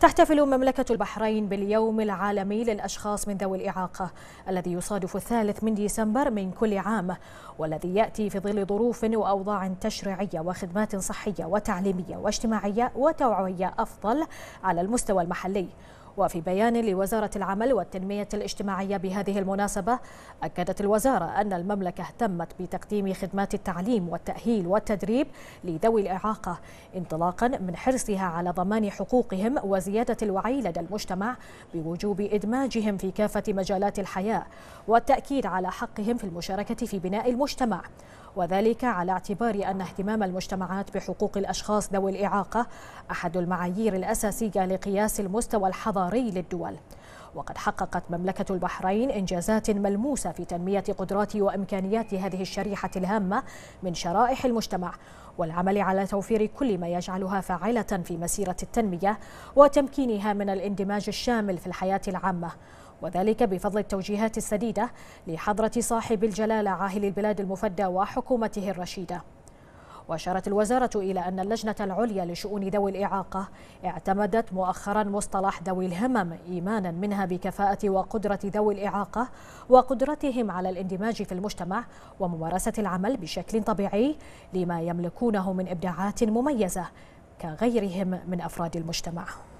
تحتفل مملكة البحرين باليوم العالمي للأشخاص من ذوي الإعاقة الذي يصادف الثالث من ديسمبر من كل عام والذي يأتي في ظل ظروف وأوضاع تشريعية وخدمات صحية وتعليمية واجتماعية وتوعوية أفضل على المستوى المحلي وفي بيان لوزارة العمل والتنمية الاجتماعية بهذه المناسبة أكدت الوزارة أن المملكة اهتمت بتقديم خدمات التعليم والتأهيل والتدريب لذوي الإعاقة انطلاقا من حرصها على ضمان حقوقهم وزيادة الوعي لدى المجتمع بوجوب إدماجهم في كافة مجالات الحياة والتأكيد على حقهم في المشاركة في بناء المجتمع وذلك على اعتبار أن اهتمام المجتمعات بحقوق الأشخاص ذوي الإعاقة أحد المعايير الأساسية لقياس المستوى الحضاري للدول وقد حققت مملكة البحرين إنجازات ملموسة في تنمية قدرات وإمكانيات هذه الشريحة الهامة من شرائح المجتمع والعمل على توفير كل ما يجعلها فاعلة في مسيرة التنمية وتمكينها من الاندماج الشامل في الحياة العامة وذلك بفضل التوجيهات السديدة لحضرة صاحب الجلالة عاهل البلاد المفدى وحكومته الرشيدة واشارت الوزارة إلى أن اللجنة العليا لشؤون ذوي الإعاقة اعتمدت مؤخرا مصطلح ذوي الهمم إيمانا منها بكفاءة وقدرة ذوي الإعاقة وقدرتهم على الاندماج في المجتمع وممارسة العمل بشكل طبيعي لما يملكونه من إبداعات مميزة كغيرهم من أفراد المجتمع